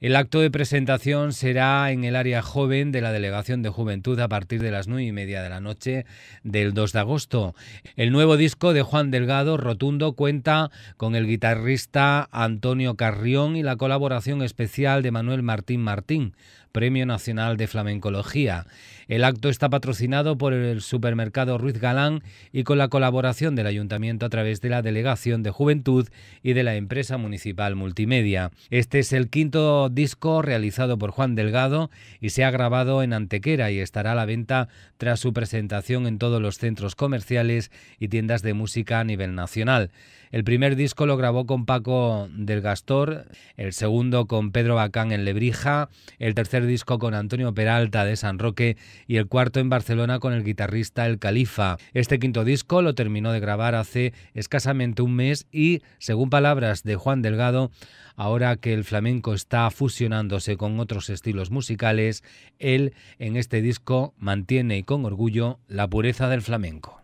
El acto de presentación será en el área joven de la Delegación de Juventud a partir de las nueve y media de la noche del 2 de agosto. El nuevo disco de Juan Delgado Rotundo cuenta con el guitarrista Antonio Carrión y la colaboración especial de Manuel Martín Martín, Premio Nacional de Flamencología. El acto está patrocinado por el supermercado Ruiz Galán y con la colaboración del Ayuntamiento a través de la Delegación de Juventud y de la empresa municipal Multimedia. Este es el quinto disco realizado por Juan Delgado y se ha grabado en Antequera y estará a la venta tras su presentación en todos los centros comerciales y tiendas de música a nivel nacional. El primer disco lo grabó con Paco del Gastor, el segundo con Pedro Bacán en Lebrija, el tercer disco con Antonio Peralta de San Roque y el cuarto en Barcelona con el guitarrista El Califa. Este quinto disco lo terminó de grabar hace escasamente un mes y, según palabras de Juan Delgado, ahora que el flamenco está fusionándose con otros estilos musicales, él en este disco mantiene y con orgullo la pureza del flamenco.